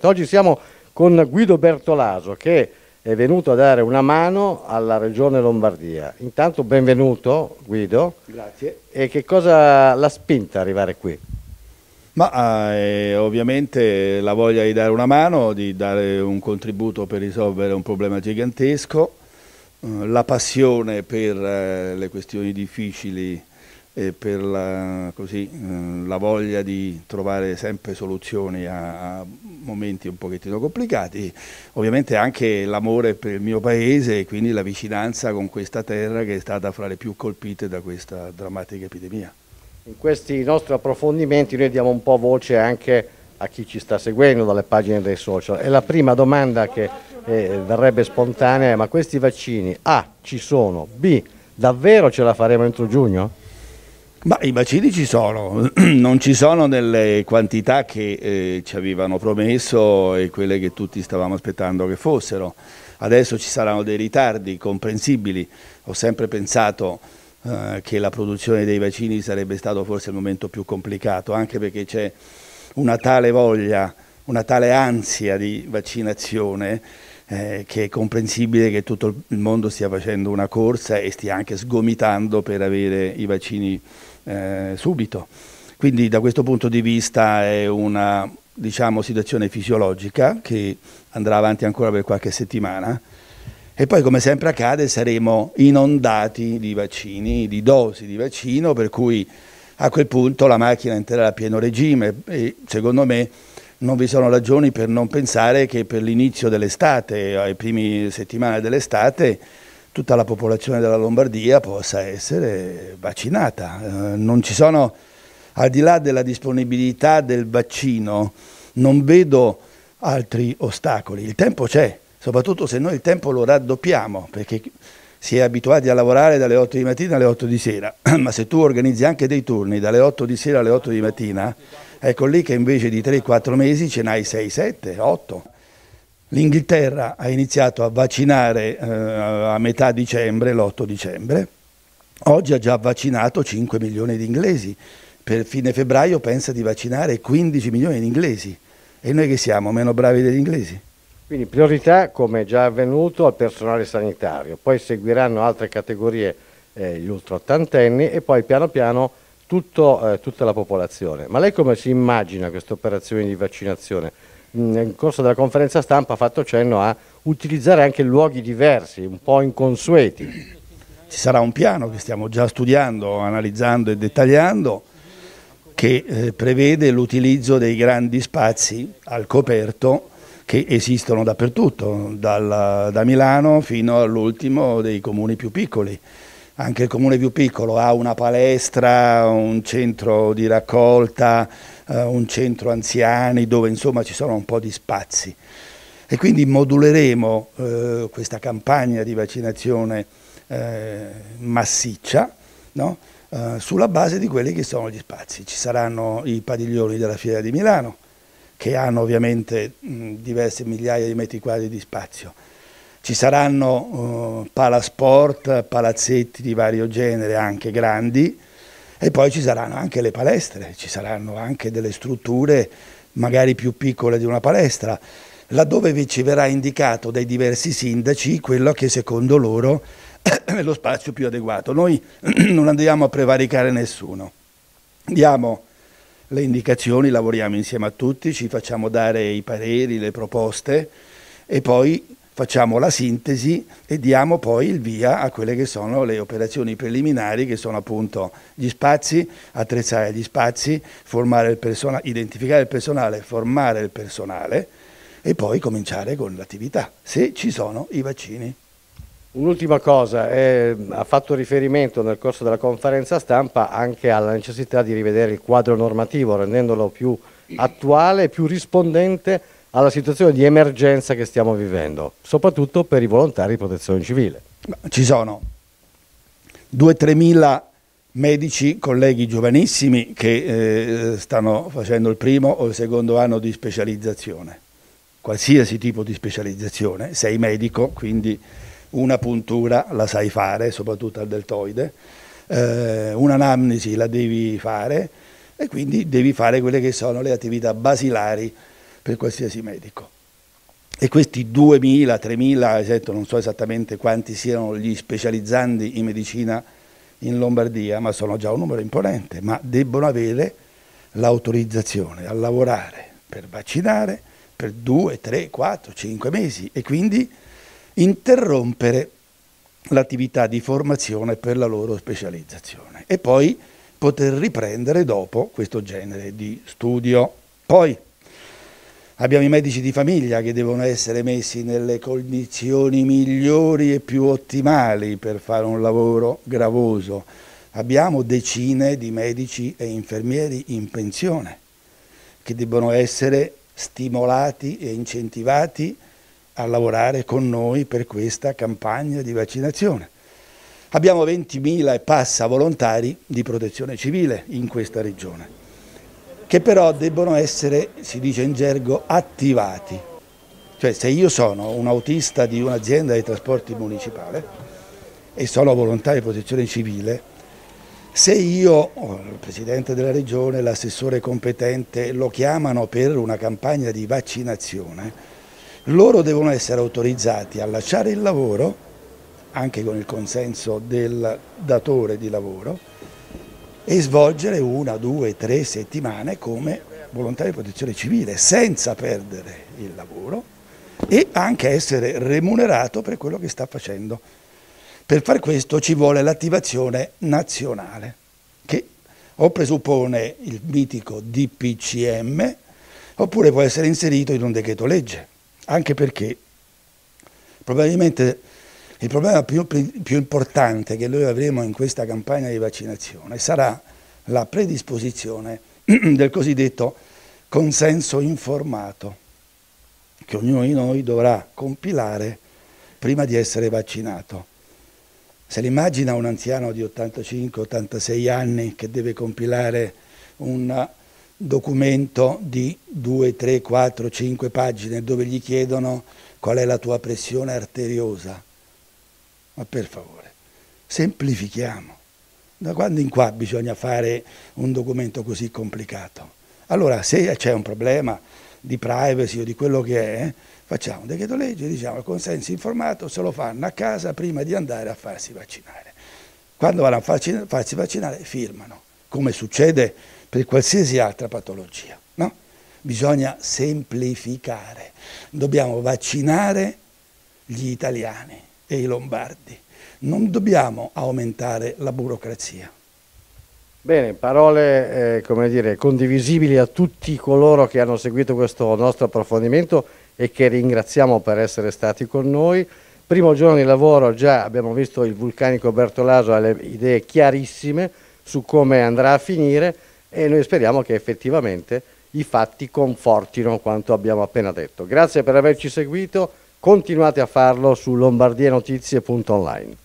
Oggi siamo con Guido Bertolaso che è venuto a dare una mano alla Regione Lombardia. Intanto benvenuto Guido. Grazie. E che cosa l'ha spinta ad arrivare qui? Ma eh, ovviamente la voglia di dare una mano, di dare un contributo per risolvere un problema gigantesco, eh, la passione per eh, le questioni difficili e per la, così, eh, la, voglia di trovare sempre soluzioni a, a momenti un pochettino complicati, ovviamente anche l'amore per il mio paese e quindi la vicinanza con questa terra che è stata fra le più colpite da questa drammatica epidemia. In questi nostri approfondimenti noi diamo un po' voce anche a chi ci sta seguendo dalle pagine dei social e la prima domanda che eh, verrebbe spontanea è ma questi vaccini A ci sono, B davvero ce la faremo entro giugno? Ma i bacini ci sono, non ci sono nelle quantità che eh, ci avevano promesso e quelle che tutti stavamo aspettando che fossero. Adesso ci saranno dei ritardi comprensibili, ho sempre pensato eh, che la produzione dei vaccini sarebbe stato forse il momento più complicato, anche perché c'è una tale voglia, una tale ansia di vaccinazione eh, che è comprensibile che tutto il mondo stia facendo una corsa e stia anche sgomitando per avere i vaccini eh, subito. Quindi da questo punto di vista è una diciamo, situazione fisiologica che andrà avanti ancora per qualche settimana e poi come sempre accade saremo inondati di vaccini, di dosi di vaccino, per cui a quel punto la macchina entrerà a pieno regime e secondo me non vi sono ragioni per non pensare che per l'inizio dell'estate, ai primi settimane dell'estate, tutta la popolazione della Lombardia possa essere vaccinata. Eh, non ci sono, al di là della disponibilità del vaccino, non vedo altri ostacoli. Il tempo c'è, soprattutto se noi il tempo lo raddoppiamo, perché si è abituati a lavorare dalle 8 di mattina alle 8 di sera, ma se tu organizzi anche dei turni dalle 8 di sera alle 8 di mattina, ecco lì che invece di 3-4 mesi ce n'hai 6-7, 8. L'Inghilterra ha iniziato a vaccinare eh, a metà dicembre, l'8 dicembre, oggi ha già vaccinato 5 milioni di inglesi, per fine febbraio pensa di vaccinare 15 milioni di inglesi e noi che siamo meno bravi degli inglesi. Quindi priorità, come è già avvenuto, al personale sanitario, poi seguiranno altre categorie, eh, gli ultraottantenni e poi piano piano tutto, eh, tutta la popolazione. Ma lei come si immagina questa operazione di vaccinazione? nel corso della conferenza stampa ha fatto cenno a utilizzare anche luoghi diversi, un po' inconsueti. Ci sarà un piano che stiamo già studiando, analizzando e dettagliando che eh, prevede l'utilizzo dei grandi spazi al coperto che esistono dappertutto, dal, da Milano fino all'ultimo dei comuni più piccoli anche il comune più piccolo ha una palestra, un centro di raccolta, eh, un centro anziani dove insomma ci sono un po' di spazi. E quindi moduleremo eh, questa campagna di vaccinazione eh, massiccia no? eh, sulla base di quelli che sono gli spazi. Ci saranno i padiglioni della Fiera di Milano che hanno ovviamente mh, diverse migliaia di metri quadri di spazio ci saranno eh, palasport, palazzetti di vario genere, anche grandi, e poi ci saranno anche le palestre, ci saranno anche delle strutture magari più piccole di una palestra, laddove ci verrà indicato dai diversi sindaci quello che secondo loro è lo spazio più adeguato. Noi non andiamo a prevaricare nessuno, diamo le indicazioni, lavoriamo insieme a tutti, ci facciamo dare i pareri, le proposte e poi facciamo la sintesi e diamo poi il via a quelle che sono le operazioni preliminari che sono appunto gli spazi, attrezzare gli spazi, il persona, identificare il personale, formare il personale e poi cominciare con l'attività, se ci sono i vaccini. Un'ultima cosa, eh, ha fatto riferimento nel corso della conferenza stampa anche alla necessità di rivedere il quadro normativo rendendolo più attuale, e più rispondente alla situazione di emergenza che stiamo vivendo, soprattutto per i volontari di protezione civile. Ci sono 2-3 mila medici, colleghi giovanissimi che eh, stanno facendo il primo o il secondo anno di specializzazione, qualsiasi tipo di specializzazione, sei medico, quindi una puntura la sai fare, soprattutto al deltoide, eh, un'anamnesi la devi fare e quindi devi fare quelle che sono le attività basilari per qualsiasi medico. E questi 2.000, 3.000, esatto, non so esattamente quanti siano gli specializzandi in medicina in Lombardia, ma sono già un numero imponente, ma debbono avere l'autorizzazione a lavorare per vaccinare per 2, 3, 4, 5 mesi e quindi interrompere l'attività di formazione per la loro specializzazione e poi poter riprendere dopo questo genere di studio. Poi Abbiamo i medici di famiglia che devono essere messi nelle condizioni migliori e più ottimali per fare un lavoro gravoso. Abbiamo decine di medici e infermieri in pensione che devono essere stimolati e incentivati a lavorare con noi per questa campagna di vaccinazione. Abbiamo 20.000 e passa volontari di protezione civile in questa regione che però debbono essere, si dice in gergo, attivati. Cioè se io sono un autista di un'azienda di trasporti municipale e sono volontario di protezione civile, se io, il Presidente della Regione, l'assessore competente, lo chiamano per una campagna di vaccinazione, loro devono essere autorizzati a lasciare il lavoro, anche con il consenso del datore di lavoro, e svolgere una, due, tre settimane come volontario di protezione civile senza perdere il lavoro e anche essere remunerato per quello che sta facendo. Per far questo ci vuole l'attivazione nazionale che o presuppone il mitico DPCM oppure può essere inserito in un decreto legge, anche perché probabilmente il problema più, più importante che noi avremo in questa campagna di vaccinazione sarà la predisposizione del cosiddetto consenso informato che ognuno di noi dovrà compilare prima di essere vaccinato. Se l'immagina un anziano di 85-86 anni che deve compilare un documento di 2, 3, 4, 5 pagine dove gli chiedono qual è la tua pressione arteriosa, ma per favore, semplifichiamo. Da quando in qua bisogna fare un documento così complicato? Allora, se c'è un problema di privacy o di quello che è, facciamo un decreto legge, diciamo il consenso informato se lo fanno a casa prima di andare a farsi vaccinare. Quando vanno a farsi vaccinare firmano, come succede per qualsiasi altra patologia. No? Bisogna semplificare, dobbiamo vaccinare gli italiani e i lombardi. Non dobbiamo aumentare la burocrazia. Bene, parole eh, dire, condivisibili a tutti coloro che hanno seguito questo nostro approfondimento e che ringraziamo per essere stati con noi. Primo giorno di lavoro già abbiamo visto il vulcanico Bertolaso ha le idee chiarissime su come andrà a finire e noi speriamo che effettivamente i fatti confortino quanto abbiamo appena detto. Grazie per averci seguito Continuate a farlo su lombardienotizie.online.